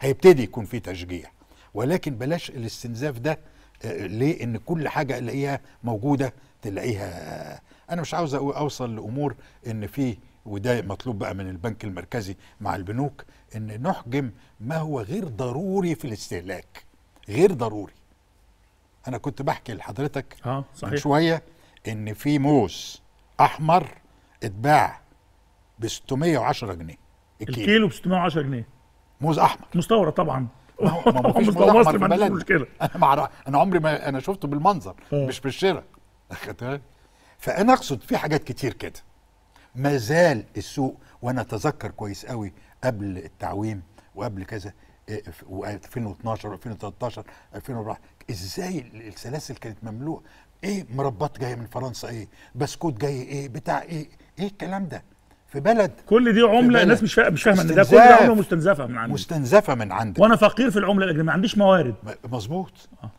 هيبتدي يكون في تشجيع ولكن بلاش الاستنزاف ده آه، ليه ان كل حاجه الاقيها موجوده تلاقيها انا مش عاوز اوصل لامور ان في وده مطلوب بقى من البنك المركزي مع البنوك ان نحجم ما هو غير ضروري في الاستهلاك غير ضروري انا كنت بحكي لحضرتك اه صحيح من شويه ان في موز احمر اتباع ب 610 جنيه الكيلو, الكيلو ب 610 جنيه موز احمر مستورد طبعا ما هو ما فيش مشكله انا مع انا عمري ما انا شفته بالمنظر أوه. مش بالشراء فانا اقصد في حاجات كتير كده ما زال السوق وانا اتذكر كويس قوي قبل التعويم وقبل كذا و2012 و2013 2014 ازاي السلاسل كانت مملوءه ايه مربط جاي من فرنسا ايه بسكوت جاي ايه بتاع ايه ايه الكلام ده في بلد كل دي عمله الناس مش فاهمه مش فاهمه ان ده كل ده عمله مستنزفه من عندك مستنزفه من عندك وانا فقير في العمله الاجنبيه ما عنديش موارد مظبوط آه.